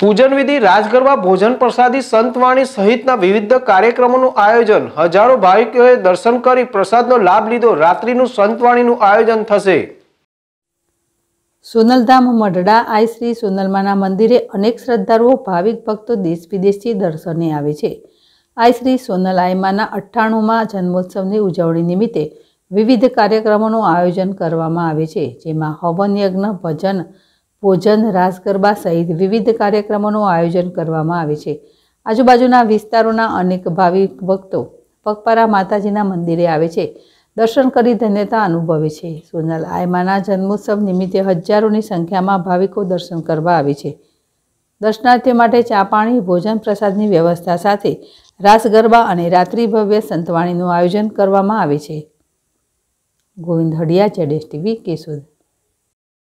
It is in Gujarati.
પૂજન વિધિ રાજગરબા ભોજન પ્રસાદી સંતવાણી સહિતના વિવિધ કાર્યક્રમોનું આયોજન હજારો ભાવિકોએ દર્શન કરી પ્રસાદનો લાભ લીધો રાત્રિનું સંતવાણીનું આયોજન થશે સોનલધામ મઢડા આઈ શ્રી સોનલમાના મંદિરે અનેક શ્રદ્ધાળુઓ ભાવિક ભક્તો દેશ વિદેશથી દર્શને આવે છે આઈ શ્રી સોનલ આઈમાના અઠ્ઠાણુંમાં જન્મોત્સવની ઉજવણી નિમિત્તે વિવિધ કાર્યક્રમોનું આયોજન કરવામાં આવે છે જેમાં હવન યજ્ઞ ભજન ભોજન રાસ ગરબા સહિત વિવિધ કાર્યક્રમોનું આયોજન કરવામાં આવે છે આજુબાજુના વિસ્તારોના અનેક ભાવિક ભક્તો પગપારા માતાજીના મંદિરે આવે છે દર્શન કરી ધન્યતા અનુભવે છે સોનલ આયમાના જન્મોત્સવ નિમિત્તે હજારોની સંખ્યામાં ભાવિકો દર્શન કરવા આવે છે દર્શનાર્થીઓ માટે ચા પાણી ભોજન પ્રસાદની વ્યવસ્થા સાથે રાસ ગરબા અને રાત્રિ ભવ્ય સંતવાણીનું આયોજન કરવામાં આવે છે ગોવિંદ હડિયા જેડેશ ટીવી કેશોદ